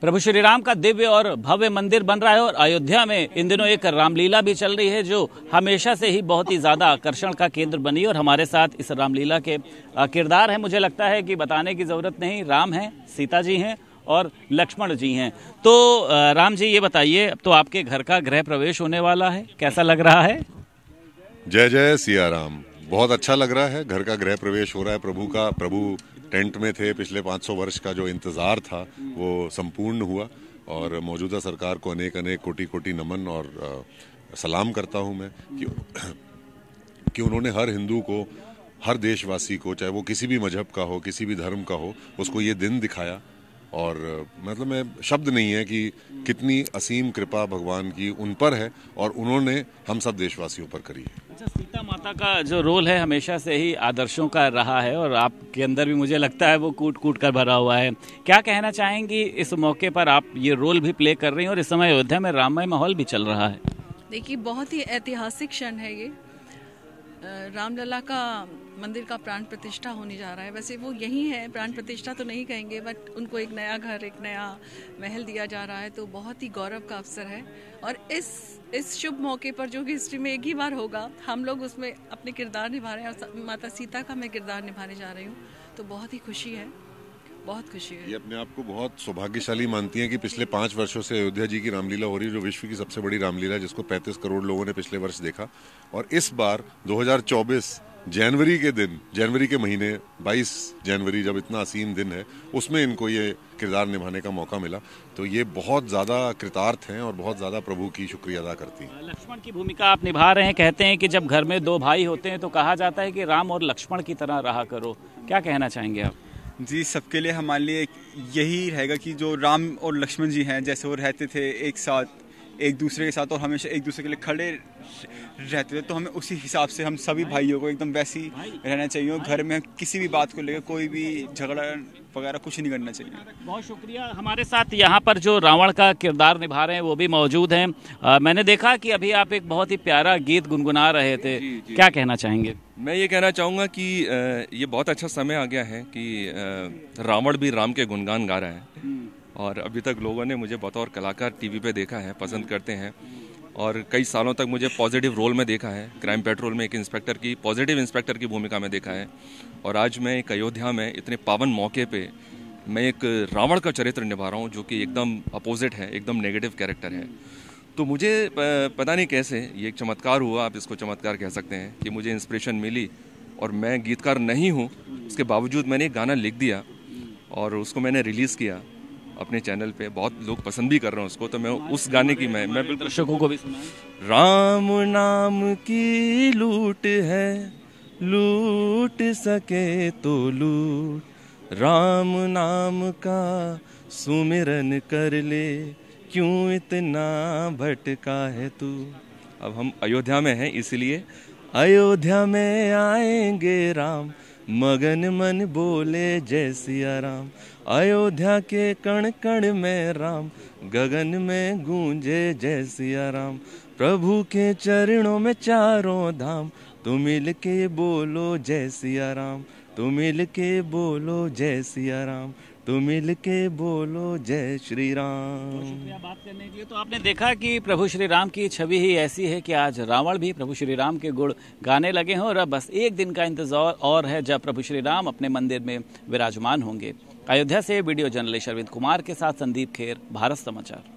प्रभु श्री राम का दिव्य और भव्य मंदिर बन रहा है और अयोध्या में इन दिनों एक रामलीला भी चल रही है जो हमेशा से ही बहुत ही ज़्यादा आकर्षण का केंद्र बनी और हमारे साथ इस रामलीला के किरदार है मुझे लगता है कि बताने की ज़रूरत नहीं राम है सीता जी हैं और लक्ष्मण जी हैं तो राम जी ये बताइए अब तो आपके घर का गृह प्रवेश होने वाला है कैसा लग रहा है जय जय सिया राम बहुत अच्छा लग रहा है घर का गृह प्रवेश हो रहा है प्रभु का प्रभु टेंट में थे पिछले 500 वर्ष का जो इंतज़ार था वो संपूर्ण हुआ और मौजूदा सरकार को अनेक अनेक कोटि कोटि नमन और आ, सलाम करता हूं मैं कि कि उन्होंने हर हिंदू को हर देशवासी को चाहे वो किसी भी मजहब का हो किसी भी धर्म का हो उसको ये दिन दिखाया और मतलब मैं शब्द नहीं है कि कितनी असीम कृपा भगवान की उन पर है और उन्होंने हम सब देशवासियों पर करी है अच्छा, सीता माता का जो रोल है हमेशा से ही आदर्शों का रहा है और आपके अंदर भी मुझे लगता है वो कूट कूट कर भरा हुआ है क्या कहना चाहेंगी इस मौके पर आप ये रोल भी प्ले कर रही हैं और इस समय अयोध्या में राममय माहौल भी चल रहा है देखिए बहुत ही ऐतिहासिक क्षण है ये रामलला का मंदिर का प्राण प्रतिष्ठा होने जा रहा है वैसे वो यही है प्राण प्रतिष्ठा तो नहीं कहेंगे बट उनको एक नया घर एक नया महल दिया जा रहा है तो बहुत ही गौरव का अवसर है और इस इस शुभ मौके पर जो कि हिस्ट्री में एक ही बार होगा हम लोग उसमें अपने किरदार निभा रहे हैं और माता सीता का मैं किरदार निभाने जा रही हूँ तो बहुत ही खुशी है बहुत खुशी है ये अपने आप को बहुत सौभाग्यशाली मानती हैं कि पिछले पाँच वर्षों से अयोध्या जी की रामलीला हो रही है जो विश्व की सबसे बड़ी रामलीला जिसको 35 करोड़ लोगों ने पिछले वर्ष देखा और इस बार 2024 जनवरी के दिन जनवरी के महीने 22 जनवरी जब इतना असीम दिन है उसमें इनको ये किरदार निभाने का मौका मिला तो ये बहुत ज़्यादा कृतार्थ हैं और बहुत ज़्यादा प्रभु की शुक्रिया अदा करती हैं लक्ष्मण की भूमिका आप निभा रहे हैं कहते हैं कि जब घर में दो भाई होते हैं तो कहा जाता है कि राम और लक्ष्मण की तरह रहा करो क्या कहना चाहेंगे आप जी सबके लिए हमारे लिए यही रहेगा कि जो राम और लक्ष्मण जी हैं जैसे वो रहते थे एक साथ एक दूसरे के साथ और हमेशा एक दूसरे के लिए खड़े रहते थे तो हमें उसी हिसाब से हम सभी भाइयों को एकदम वैसे ही रहना चाहिए घर में किसी भी बात को लेकर कोई भी झगड़ा वगैरह कुछ नहीं करना चाहिए बहुत शुक्रिया हमारे साथ यहाँ पर जो रावण का किरदार निभा रहे हैं वो भी मौजूद हैं आ, मैंने देखा कि अभी आप एक बहुत ही प्यारा गीत गुनगुना रहे थे जी, जी, क्या कहना चाहेंगे मैं ये कहना चाहूँगा कि ये बहुत अच्छा समय आ गया है कि रावण भी राम के गुणगान गा रहा है हम्म। और अभी तक लोगों ने मुझे बतौर कलाकार टीवी पे देखा है पसंद करते हैं और कई सालों तक मुझे पॉजिटिव रोल में देखा है क्राइम पेट्रोल में एक इंस्पेक्टर की पॉजिटिव इंस्पेक्टर की भूमिका में देखा है और आज मैं एक अयोध्या में इतने पावन मौके पे मैं एक रावण का चरित्र निभा रहा हूँ जो कि एकदम अपोजिट है एकदम नेगेटिव कैरेक्टर है तो मुझे पता नहीं कैसे ये एक चमत्कार हुआ आप इसको चमत्कार कह सकते हैं कि मुझे इंस्पिरेशन मिली और मैं गीतकार नहीं हूँ उसके बावजूद मैंने एक गाना लिख दिया और उसको मैंने रिलीज़ किया अपने चैनल पे बहुत लोग पसंद भी कर रहे हैं उसको तो मैं उस गाने की मैं मैं बिल्कुल दर्शकों को भी राम नाम की लूट है लूट सके तो लूट राम नाम का सुमिरन कर ले क्यों इतना भटका है तू अब हम अयोध्या में हैं इसलिए अयोध्या में आएंगे राम मगन मन बोले जय सिया राम अयोध्या के कण कण में राम गगन में गूंजे जय सिया राम प्रभु के चरणों में चारों धाम तुम मिल के बोलो जय सिया राम तुम मिल के बोलो जय सिया राम तो मिल के बोलो जय श्री राम तो शुक्रिया बात करने के लिए तो आपने देखा कि प्रभु श्री राम की छवि ही ऐसी है कि आज रावण भी प्रभु श्री राम के गुड़ गाने लगे हैं और अब बस एक दिन का इंतजार और है जब प्रभु श्री राम अपने मंदिर में विराजमान होंगे अयोध्या से वीडियो जर्नलिस्ट अरविंद कुमार के साथ संदीप खेर भारत समाचार